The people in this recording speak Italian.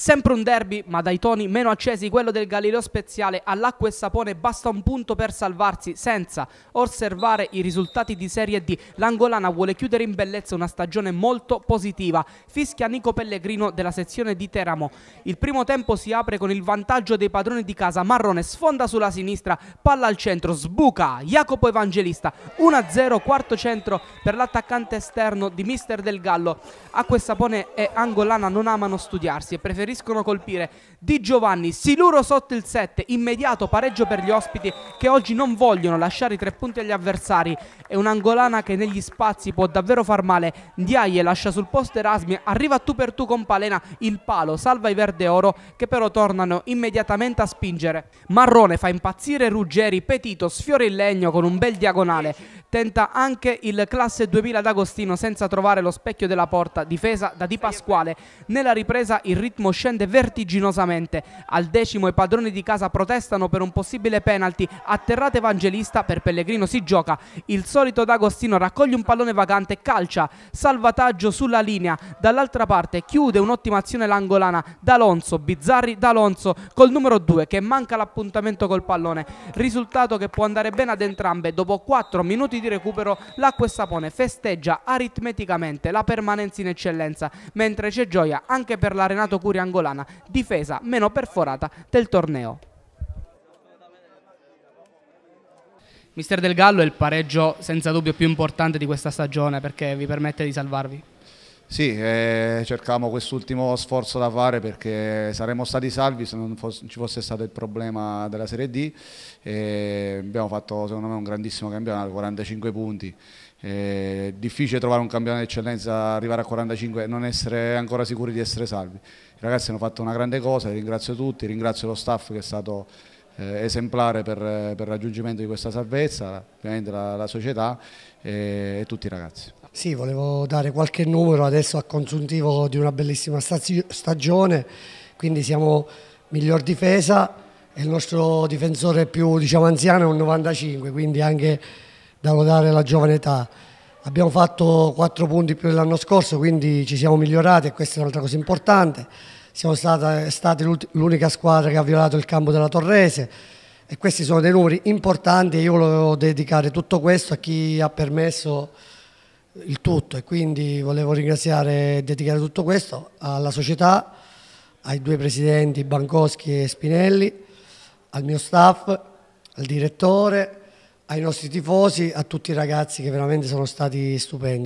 Sempre un derby, ma dai toni meno accesi, quello del Galileo Speziale all'acqua e sapone basta un punto per salvarsi senza osservare i risultati di Serie D. L'Angolana vuole chiudere in bellezza una stagione molto positiva. Fischia Nico Pellegrino della sezione di Teramo. Il primo tempo si apre con il vantaggio dei padroni di casa. Marrone sfonda sulla sinistra, palla al centro, sbuca Jacopo Evangelista. 1-0, quarto centro per l'attaccante esterno di Mister Del Gallo. Acqua e sapone e Angolana non amano studiarsi e preferiscono preferiscono colpire Di Giovanni, Siluro sotto il 7, immediato pareggio per gli ospiti che oggi non vogliono lasciare i tre punti agli avversari È un'angolana che negli spazi può davvero far male. Ndiaye lascia sul posto Erasmi, arriva tu per tu con Palena, il palo salva i verde oro che però tornano immediatamente a spingere. Marrone fa impazzire Ruggeri, Petito sfiora il legno con un bel diagonale, tenta anche il classe 2000 d'Agostino senza trovare lo specchio della porta, difesa da Di Pasquale. Nella ripresa il ritmo scende vertiginosamente. Al decimo i padroni di casa protestano per un possibile penalty. Atterrato Evangelista per Pellegrino si gioca. Il solito D'Agostino raccoglie un pallone vacante calcia. Salvataggio sulla linea. Dall'altra parte chiude un'ottima azione l'angolana. D'Alonso, Bizzarri D'Alonso col numero 2 che manca l'appuntamento col pallone. Risultato che può andare bene ad entrambe. Dopo 4 minuti di recupero l'acqua e sapone festeggia aritmeticamente la permanenza in eccellenza. Mentre c'è gioia anche per l'arenato Curiangolana angolana, difesa meno perforata del torneo. Mister Del Gallo è il pareggio senza dubbio più importante di questa stagione perché vi permette di salvarvi. Sì, eh, cercavamo quest'ultimo sforzo da fare perché saremmo stati salvi se non fosse, ci fosse stato il problema della Serie D. Eh, abbiamo fatto secondo me un grandissimo campionato, 45 punti è difficile trovare un campione d'eccellenza, arrivare a 45 e non essere ancora sicuri di essere salvi. I ragazzi hanno fatto una grande cosa, ringrazio tutti, ringrazio lo staff che è stato eh, esemplare per, per, il raggiungimento di questa salvezza, ovviamente la, la società e, e tutti i ragazzi. Sì, volevo dare qualche numero adesso a consuntivo di una bellissima stagione, quindi siamo miglior difesa e il nostro difensore più diciamo, anziano è un 95, quindi anche da lodare la giovane età. Abbiamo fatto 4 punti più dell'anno scorso, quindi ci siamo migliorati e questa è un'altra cosa importante. Siamo stati l'unica squadra che ha violato il campo della Torrese e questi sono dei numeri importanti e io volevo dedicare tutto questo a chi ha permesso il tutto e quindi volevo ringraziare e dedicare tutto questo alla società, ai due presidenti Bancoschi e Spinelli, al mio staff, al direttore, ai nostri tifosi, a tutti i ragazzi che veramente sono stati stupendi.